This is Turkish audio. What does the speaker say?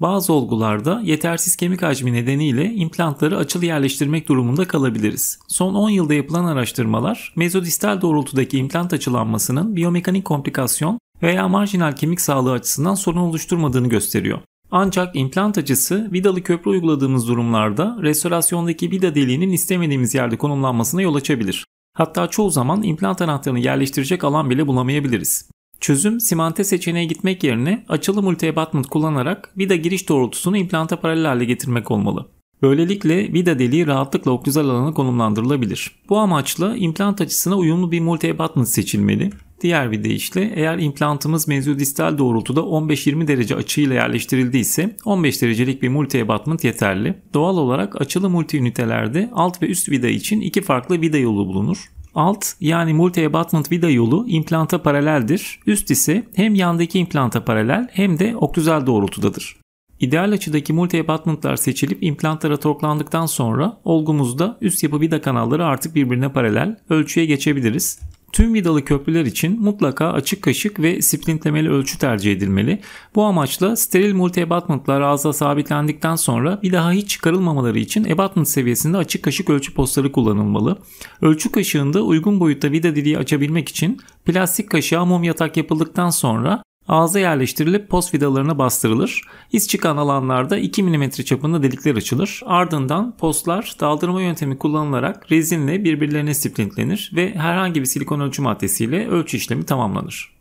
Bazı olgularda yetersiz kemik hacmi nedeniyle implantları açılı yerleştirmek durumunda kalabiliriz. Son 10 yılda yapılan araştırmalar mezodistal doğrultudaki implant açılanmasının biyomekanik komplikasyon veya marjinal kemik sağlığı açısından sorun oluşturmadığını gösteriyor. Ancak implant açısı vidalı köprü uyguladığımız durumlarda restorasyondaki vida deliğinin istemediğimiz yerde konumlanmasına yol açabilir. Hatta çoğu zaman implant anahtarını yerleştirecek alan bile bulamayabiliriz. Çözüm simante seçeneğe gitmek yerine açılı multi-abutment kullanarak vida giriş doğrultusunu implanta paralel hale getirmek olmalı. Böylelikle vida deliği rahatlıkla oklüzal alana konumlandırılabilir. Bu amaçla implant açısına uyumlu bir multi-abutment seçilmeli. Diğer bir deyişle eğer implantımız mezodistal doğrultuda 15-20 derece açıyla yerleştirildiyse 15 derecelik bir multi abatment yeterli. Doğal olarak açılı multi ünitelerde alt ve üst vida için iki farklı vida yolu bulunur. Alt yani multi-abutment vida yolu implanta paraleldir. Üst ise hem yandaki implanta paralel hem de oktüzel doğrultudadır. İdeal açıdaki multi-abutmentlar seçilip implantlara torklandıktan sonra olgumuzda üst yapı vida kanalları artık birbirine paralel ölçüye geçebiliriz. Tüm vidalı köprüler için mutlaka açık kaşık ve sprintlemeli ölçü tercih edilmeli. Bu amaçla steril multi abatmentlar ağızda sabitlendikten sonra bir daha hiç çıkarılmamaları için abatment seviyesinde açık kaşık ölçü postları kullanılmalı. Ölçü kaşığında uygun boyutta vida deliği açabilmek için plastik kaşığa mum yatak yapıldıktan sonra ağza yerleştirilip post vidalarına bastırılır. İz çıkan alanlarda 2 mm çapında delikler açılır. Ardından postlar daldırma yöntemi kullanılarak rezinle birbirlerine splintlenir ve herhangi bir silikon ölçü maddesiyle ölçü işlemi tamamlanır.